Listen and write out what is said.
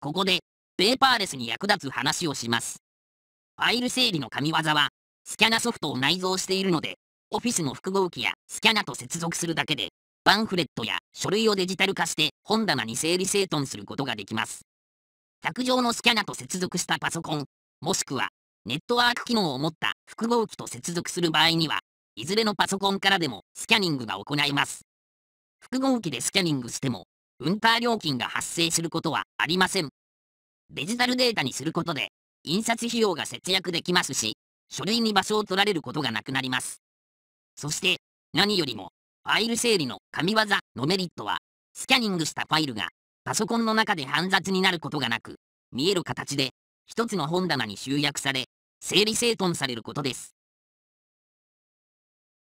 ここで、ペーパーレスに役立つ話をします。ファイル整理の神業は、スキャナソフトを内蔵しているので、オフィスの複合機やスキャナと接続するだけで、パンフレットや書類をデジタル化して本棚に整理整頓することができます。卓上のスキャナと接続したパソコン、もしくは、ネットワーク機能を持った複合機と接続する場合には、いずれのパソコンからでもスキャニングが行えます。複合機でスキャニングしても、運搬料金が発生することはありません。デジタルデータにすることで、印刷費用が節約できますし、書類に場所を取られることがなくなります。そして、何よりも、ファイル整理の神業のメリットは、スキャニングしたファイルが、パソコンの中で煩雑になることがなく、見える形で、一つの本棚に集約され、整理整頓されることです。